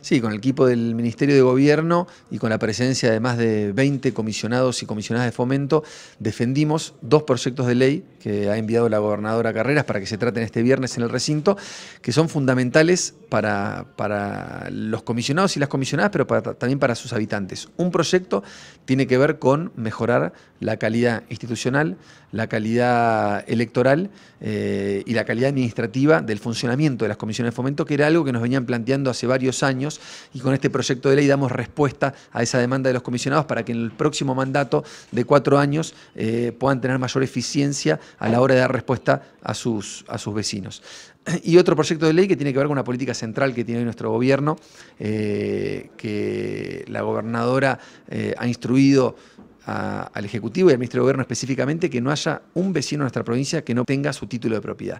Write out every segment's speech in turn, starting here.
Sí, con el equipo del Ministerio de Gobierno y con la presencia de más de 20 comisionados y comisionadas de fomento, defendimos dos proyectos de ley que ha enviado la gobernadora Carreras para que se traten este viernes en el recinto, que son fundamentales para, para los comisionados y las comisionadas, pero también para sus habitantes. Un proyecto tiene que ver con mejorar la calidad institucional, la calidad electoral eh, y la calidad administrativa del funcionamiento de las comisiones de fomento, que era algo que nos venían planteando hace varios años y con este proyecto de ley damos respuesta a esa demanda de los comisionados para que en el próximo mandato de cuatro años eh, puedan tener mayor eficiencia a la hora de dar respuesta a sus, a sus vecinos. Y otro proyecto de ley que tiene que ver con una política central que tiene hoy nuestro gobierno, eh, que la gobernadora eh, ha instruido al Ejecutivo y al Ministro de Gobierno específicamente que no haya un vecino en nuestra provincia que no tenga su título de propiedad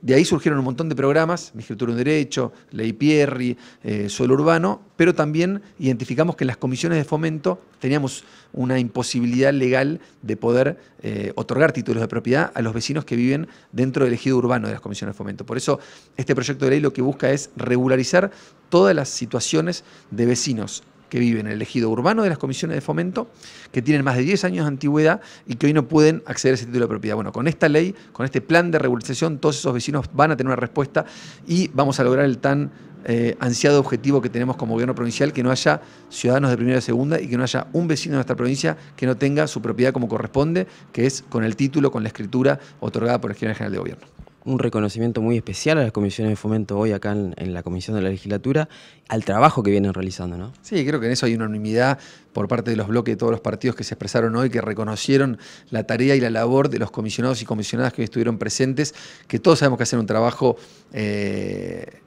de ahí surgieron un montón de programas, Mi Escritura en Derecho, Ley Pierri, eh, Suelo Urbano, pero también identificamos que en las comisiones de fomento teníamos una imposibilidad legal de poder eh, otorgar títulos de propiedad a los vecinos que viven dentro del ejido urbano de las comisiones de fomento. Por eso este proyecto de ley lo que busca es regularizar todas las situaciones de vecinos que viven en el ejido urbano de las comisiones de fomento, que tienen más de 10 años de antigüedad y que hoy no pueden acceder a ese título de propiedad. Bueno, con esta ley, con este plan de regularización, todos esos vecinos van a tener una respuesta y vamos a lograr el tan eh, ansiado objetivo que tenemos como gobierno provincial, que no haya ciudadanos de primera y segunda y que no haya un vecino de nuestra provincia que no tenga su propiedad como corresponde, que es con el título, con la escritura otorgada por el General de Gobierno un reconocimiento muy especial a las comisiones de fomento hoy acá en, la Comisión de la Legislatura, al trabajo que vienen realizando, ¿no? Sí, creo que en eso hay unanimidad por parte de los bloques de todos los partidos que se expresaron hoy, que reconocieron la tarea y la labor de los comisionados y comisionadas que estuvieron presentes, que todos sabemos que hacen un trabajo... Eh,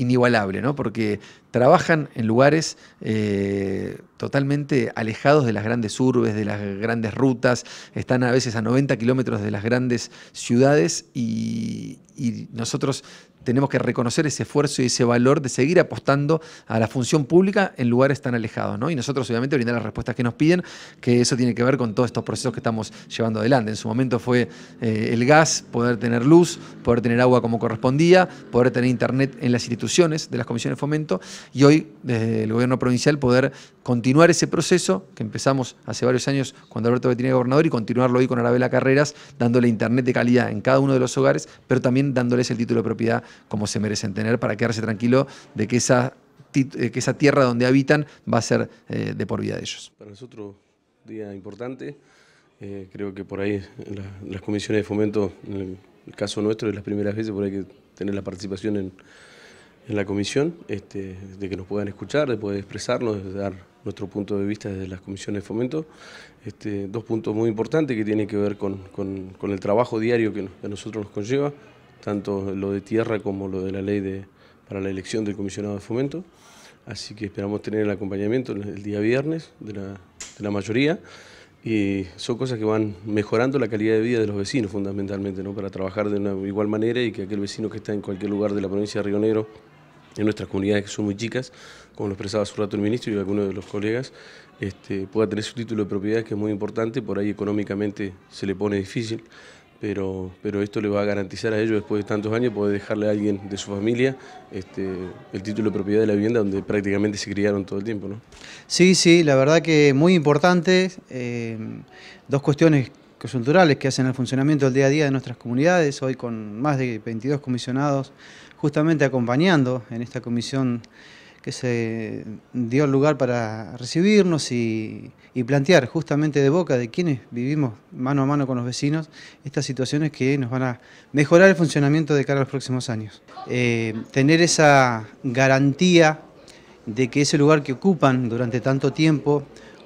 inigualable, ¿no? porque trabajan en lugares eh, totalmente alejados de las grandes urbes, de las grandes rutas, están a veces a 90 kilómetros de las grandes ciudades y, y nosotros tenemos que reconocer ese esfuerzo y ese valor de seguir apostando a la función pública en lugares tan alejados, ¿no? Y nosotros obviamente brindar las respuestas que nos piden, que eso tiene que ver con todos estos procesos que estamos llevando adelante. En su momento fue eh, el gas, poder tener luz, poder tener agua como correspondía, poder tener internet en las instituciones de las comisiones de fomento y hoy desde el gobierno provincial poder continuar ese proceso que empezamos hace varios años cuando Alberto Bettina era gobernador y continuarlo hoy con Arabela Carreras, dándole internet de calidad en cada uno de los hogares, pero también dándoles el título de propiedad como se merecen tener para quedarse tranquilo de que esa, eh, que esa tierra donde habitan va a ser eh, de por vida de ellos. Para nosotros, día importante. Eh, creo que por ahí las comisiones de fomento, en el caso nuestro, es las primeras veces por ahí que tener la participación en, la comisión, este, de que nos puedan escuchar, de poder expresarnos, de dar nuestro punto de vista desde las comisiones de fomento, este, dos puntos muy importantes que tienen que ver con, el trabajo diario que a nosotros nos conlleva, tanto lo de tierra como lo de la ley de, para la elección del comisionado de fomento, así que esperamos tener el acompañamiento el día viernes de la, mayoría y son cosas que van mejorando la calidad de vida de los vecinos fundamentalmente, ¿no? para trabajar de una igual manera y que aquel vecino que está en cualquier lugar de la provincia de Río Negro en nuestras comunidades que son muy chicas, como lo expresaba hace un rato el ministro y algunos de los colegas, este, pueda tener su título de propiedad, que es muy importante, por ahí económicamente se le pone difícil, pero, pero esto le va a garantizar a ellos después de tantos años poder dejarle a alguien de su familia este, el título de propiedad de la vivienda donde prácticamente se criaron todo el tiempo. ¿no? Sí, sí, la verdad que muy importante, eh, dos cuestiones coyunturales que hacen el funcionamiento del día a día de nuestras comunidades, hoy con más de 22 comisionados justamente acompañando en esta comisión que se dio lugar para recibirnos y, plantear justamente de boca de quienes vivimos mano a mano con los vecinos estas situaciones que nos van a mejorar el funcionamiento de cara a los próximos años. Eh, tener esa garantía de que ese lugar que ocupan durante tanto tiempo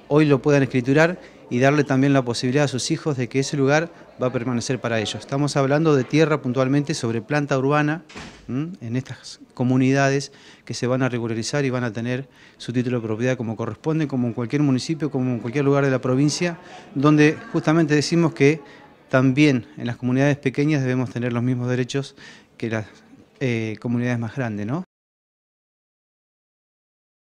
hoy lo puedan escriturar y darle también la posibilidad a sus hijos de que ese lugar va a permanecer para ellos. Estamos hablando de tierra puntualmente sobre planta urbana en estas comunidades que se van a regularizar y van a tener su título de propiedad como corresponde, como en cualquier municipio, como en cualquier lugar de la provincia, donde justamente decimos que también en las comunidades pequeñas debemos tener los mismos derechos que las eh, comunidades más grandes, ¿no?